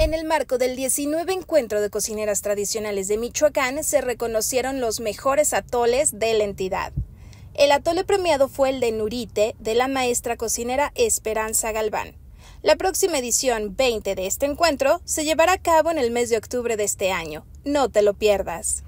En el marco del 19 encuentro de cocineras tradicionales de Michoacán se reconocieron los mejores atoles de la entidad. El atole premiado fue el de Nurite, de la maestra cocinera Esperanza Galván. La próxima edición 20 de este encuentro se llevará a cabo en el mes de octubre de este año. No te lo pierdas.